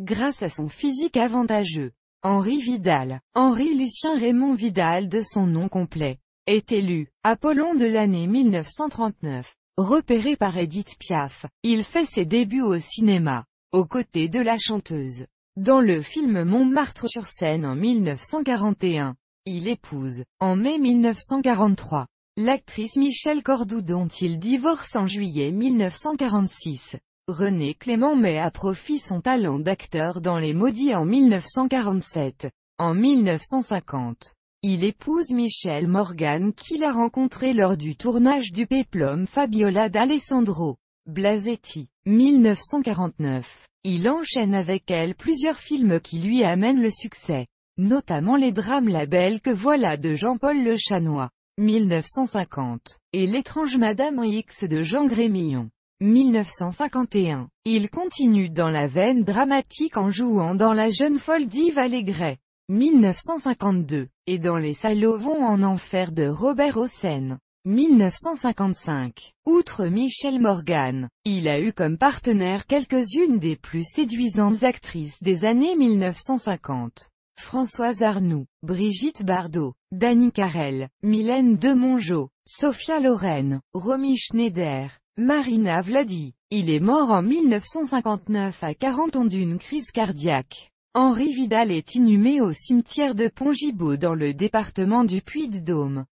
Grâce à son physique avantageux, Henri Vidal, Henri Lucien Raymond Vidal de son nom complet, est élu Apollon de l'année 1939. Repéré par Edith Piaf, il fait ses débuts au cinéma, aux côtés de la chanteuse. Dans le film Montmartre sur scène en 1941, il épouse, en mai 1943, l'actrice Michèle Cordoue dont il divorce en juillet 1946. René Clément met à profit son talent d'acteur dans Les Maudits en 1947. En 1950, il épouse Michel Morgan qu'il a rencontré lors du tournage du péplum Fabiola d'Alessandro. Blasetti, 1949. Il enchaîne avec elle plusieurs films qui lui amènent le succès, notamment les drames La Belle que voilà de Jean-Paul Le Chanois, 1950, et L'étrange Madame X de Jean Grémillon, 1951. Il continue dans la veine dramatique en jouant dans La jeune folle d'Yves Allégret. 1952, et dans Les salauds vont en enfer de Robert Hossein. 1955. Outre Michel Morgan, il a eu comme partenaire quelques-unes des plus séduisantes actrices des années 1950. Françoise Arnoux, Brigitte Bardot, Dany Carrel, Mylène de Mongeau, Sophia Lorraine, Romy Schneider, Marina Vladi. Il est mort en 1959 à 40 ans d'une crise cardiaque. Henri Vidal est inhumé au cimetière de Pongibaud dans le département du Puy-de-Dôme.